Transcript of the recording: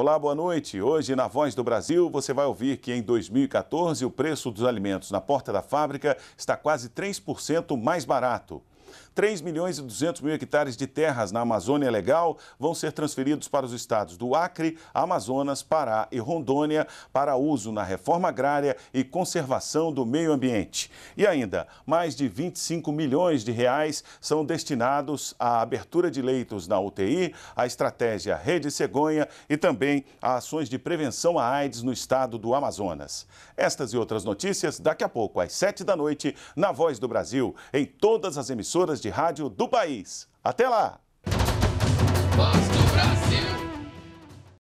Olá, boa noite. Hoje, na Voz do Brasil, você vai ouvir que em 2014 o preço dos alimentos na porta da fábrica está quase 3% mais barato. 3 milhões e 200 mil hectares de terras na Amazônia Legal vão ser transferidos para os estados do Acre, Amazonas, Pará e Rondônia para uso na reforma agrária e conservação do meio ambiente. E ainda, mais de 25 milhões de reais são destinados à abertura de leitos na UTI, à estratégia Rede Cegonha e também a ações de prevenção à AIDS no estado do Amazonas. Estas e outras notícias daqui a pouco, às 7 da noite, na Voz do Brasil, em todas as emissoras de rádio do país. Até lá!